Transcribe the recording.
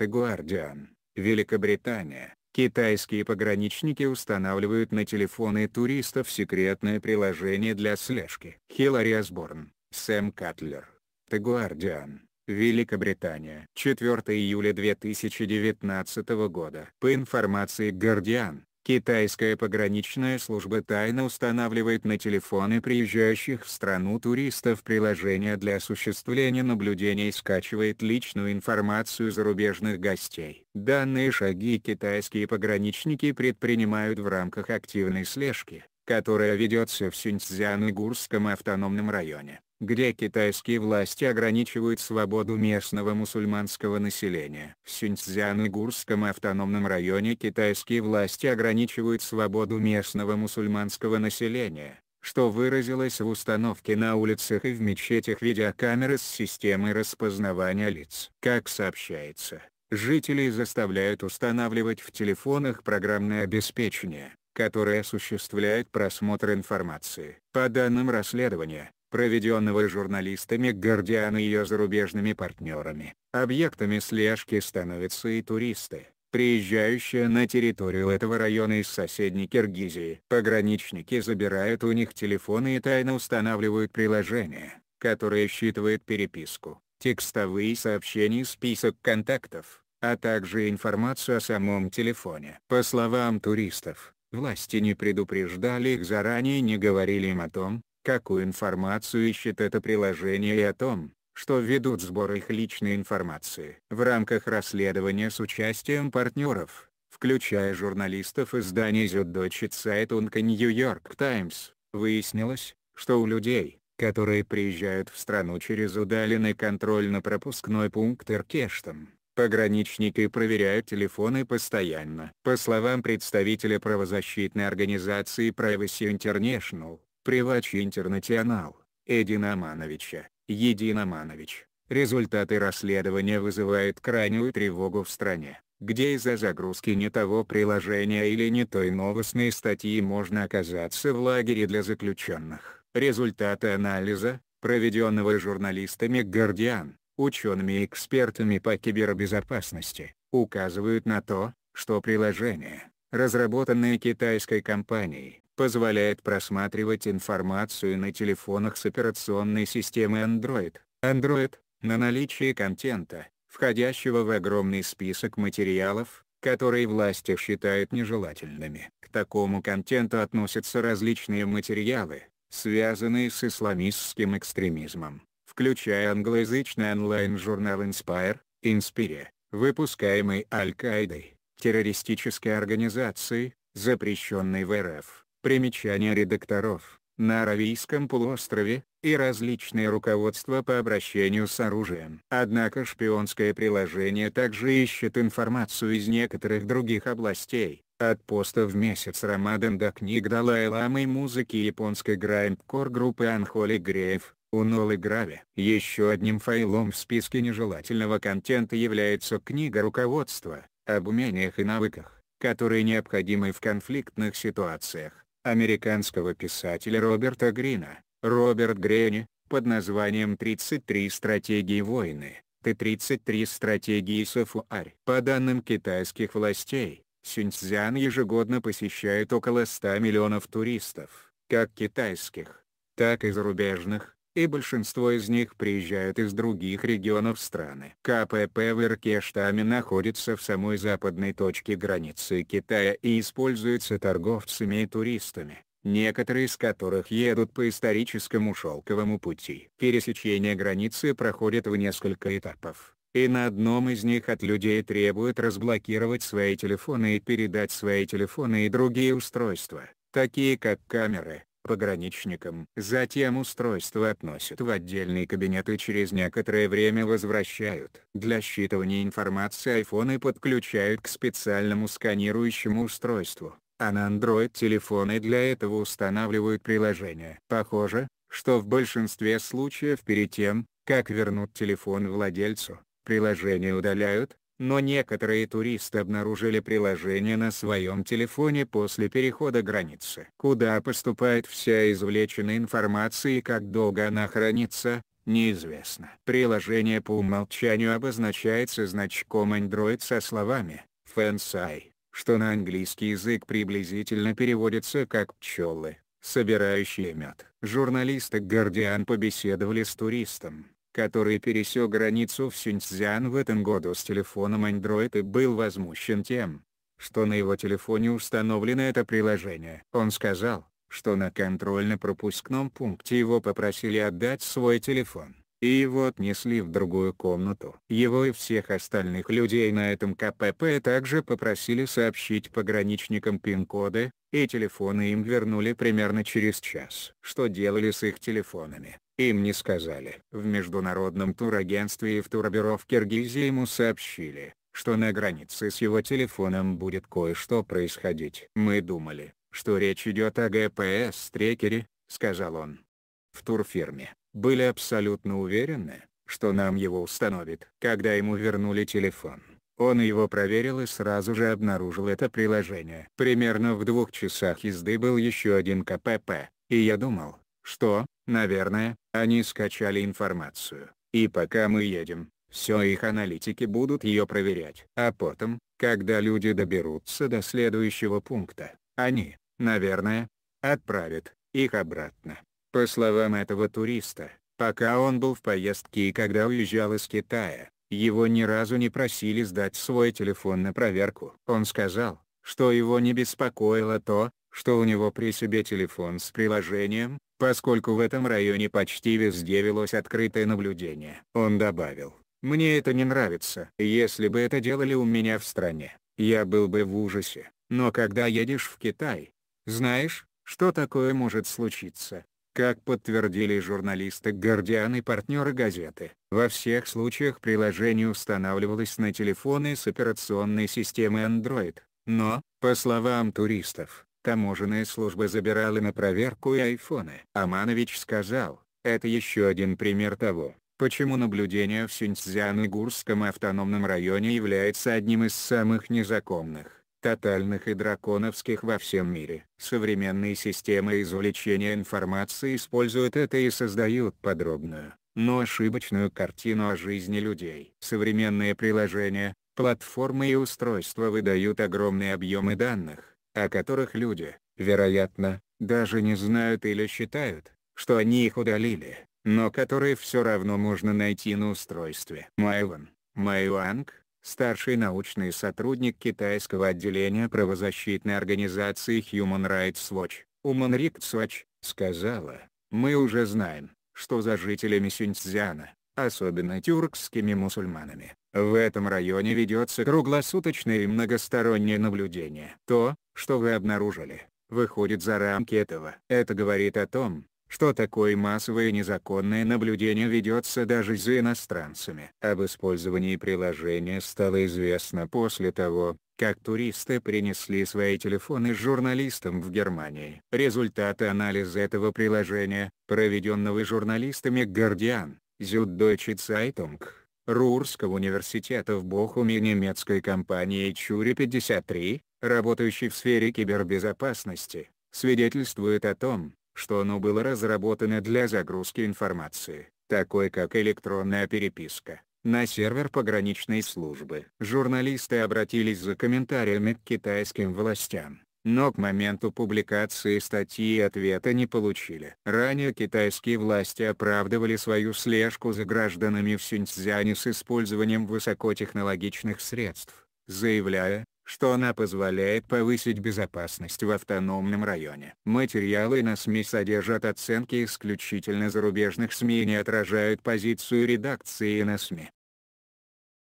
The Guardian, Великобритания. Китайские пограничники устанавливают на телефоны туристов секретное приложение для слежки. Хиллари Асборн, Сэм Катлер. The Guardian. Великобритания. 4 июля 2019 года. По информации Guardian, Китайская пограничная служба тайно устанавливает на телефоны приезжающих в страну туристов приложение для осуществления наблюдений и скачивает личную информацию зарубежных гостей. Данные шаги китайские пограничники предпринимают в рамках активной слежки, которая ведется в Синьцзян-Игурском автономном районе, где китайские власти ограничивают свободу местного мусульманского населения. В Синьцзян-Игурском автономном районе китайские власти ограничивают свободу местного мусульманского населения, что выразилось в установке на улицах и в мечетях видеокамеры с системой распознавания лиц. Как сообщается, жителей заставляют устанавливать в телефонах программное обеспечение, который осуществляет просмотр информации. По данным расследования, проведенного журналистами Guardian и ее зарубежными партнерами, объектами слежки становятся и туристы, приезжающие на территорию этого района из соседней Киргизии. Пограничники забирают у них телефоны и тайно устанавливают приложение, которое считывает переписку, текстовые сообщения и список контактов, а также информацию о самом телефоне. По словам туристов, Власти не предупреждали их заранее не говорили им о том, какую информацию ищет это приложение и о том, что ведут сбор их личной информации. В рамках расследования с участием партнеров, включая журналистов издания Süddeutsche Zeitung и New York Times, выяснилось, что у людей, которые приезжают в страну через удаленный контрольно-пропускной пункт Иркештам, Пограничники проверяют телефоны постоянно. По словам представителя правозащитной организации Privacy International, Privacy International, Эдина Амановича, Един Аманович, результаты расследования вызывают крайнюю тревогу в стране, где из-за загрузки не того приложения или не той новостной статьи можно оказаться в лагере для заключенных. Результаты анализа, проведенного журналистами Guardian, Учеными и экспертами по кибербезопасности, указывают на то, что приложение, разработанное китайской компанией, позволяет просматривать информацию на телефонах с операционной системы Android, Android, на наличие контента, входящего в огромный список материалов, которые власти считают нежелательными. К такому контенту относятся различные материалы, связанные с исламистским экстремизмом, включая англоязычный онлайн-журнал Inspire, Inspire, выпускаемый Аль-Каидой, террористической организацией, запрещенной в РФ. Примечания редакторов. На Аравийском полуострове, и различные руководства по обращению с оружием. Однако шпионское приложение также ищет информацию из некоторых других областей, от поста в месяц Рамадан до книг Далай-Ламы и музыки японской грайндкор группы Анхоли Греев, у Нолы Грави. Еще одним файлом в списке нежелательного контента является книга руководства, об умениях и навыках, которые необходимы в конфликтных ситуациях, американского писателя Роберта Грина, Роберт Грени, под названием «33 стратегии войны», Т-33 стратегии СФУАР. По данным китайских властей, Синьцзян ежегодно посещает около 100 миллионов туристов, как китайских, так и зарубежных, и большинство из них приезжают из других регионов страны. КПП а в Иркештаме находится в самой западной точке границы Китая и используется торговцами и туристами некоторые из которых едут по историческому шелковому пути. Пересечение границы проходит в несколько этапов, и на одном из них от людей требуют разблокировать свои телефоны и передать свои телефоны и другие устройства, такие как камеры, пограничникам. Затем устройство относят в отдельный кабинет и через некоторое время возвращают. Для считывания информации айфоны подключают к специальному сканирующему устройству, а на Android телефоны для этого устанавливают приложение. Похоже, что в большинстве случаев перед тем, как вернут телефон владельцу, приложение удаляют, но некоторые туристы обнаружили приложение на своем телефоне после перехода границы, куда поступает вся извлеченная информация и как долго она хранится, неизвестно. Приложение по умолчанию обозначается значком Android со словами «фэнсай», что на английский язык приблизительно переводится как «пчелы», собирающие мед. Журналисты «Гардиан» побеседовали с туристом, который пересек границу в Синьцзян в этом году с телефоном Android и был возмущен тем, что на его телефоне установлено это приложение. Он сказал, что на контрольно-пропускном пункте его попросили отдать свой телефон, и его отнесли в другую комнату. Его и всех остальных людей на этом КПП также попросили сообщить пограничникам пин-коды, и телефоны им вернули примерно через час. Что делали с их телефонами? Им не сказали. В международном турагентстве и в турбюро в Киргизии ему сообщили, что на границе с его телефоном будет кое-что происходить. «Мы думали, что речь идет о ГПС-трекере», — сказал он. В турфирме были абсолютно уверены, что нам его установит. Когда ему вернули телефон, он его проверил и сразу же обнаружил это приложение. Примерно в двух часах езды был еще один КПП, и я думал, что, Наверное, они скачали информацию, и пока мы едем, все их аналитики будут ее проверять. А потом, когда люди доберутся до следующего пункта, они, наверное, отправят их обратно. По словам этого туриста, пока он был в поездке и когда уезжал из Китая, его ни разу не просили сдать свой телефон на проверку. Он сказал, что его не беспокоило то, что у него при себе телефон с приложением, поскольку в этом районе почти везде велось открытое наблюдение. Он добавил, «Мне это не нравится. Если бы это делали у меня в стране, я был бы в ужасе, но когда едешь в Китай, знаешь, что такое может случиться?» Как подтвердили журналисты «Гардиан» и партнеры газеты, во всех случаях приложение устанавливалось на телефоны с операционной системы Android, но, по словам туристов, таможенная служба забирала на проверку и айфоны. Аманович сказал, это еще один пример того, почему наблюдение в Синьцзян-Игурском автономном районе является одним из самых незаконных тотальных и драконовских во всем мире. Современные системы извлечения информации используют это и создают подробную, но ошибочную картину о жизни людей. Современные приложения, платформы и устройства выдают огромные объемы данных, о которых люди, вероятно, даже не знают или считают, что они их удалили, но которые все равно можно найти на устройстве. Майван, Майуанг, старший научный сотрудник китайского отделения правозащитной организации Human Rights Watch, Human Rights Watch, сказала, «Мы уже знаем, что за жителями Синьцзяна, особенно тюркскими мусульманами, в этом районе ведется круглосуточное и многостороннее наблюдение. То, что вы обнаружили, выходит за рамки этого. Это говорит о том, что такое массовое незаконное наблюдение ведется даже за иностранцами. Об использовании приложения стало известно после того, как туристы принесли свои телефоны журналистам в Германии. Результаты анализа этого приложения, проведенного журналистами Guardian, Süddeutsche Zeitung, Рурского университета в Бохуме немецкой компании Чури-53, работающей в сфере кибербезопасности, свидетельствует о том, что оно было разработано для загрузки информации, такой как электронная переписка, на сервер пограничной службы. Журналисты обратились за комментариями к китайским властям но к моменту публикации статьи ответа не получили. Ранее китайские власти оправдывали свою слежку за гражданами в Синьцзяне с использованием высокотехнологичных средств, заявляя, что она позволяет повысить безопасность в автономном районе. Материалы на СМИ содержат оценки исключительно зарубежных СМИ и не отражают позицию редакции на СМИ.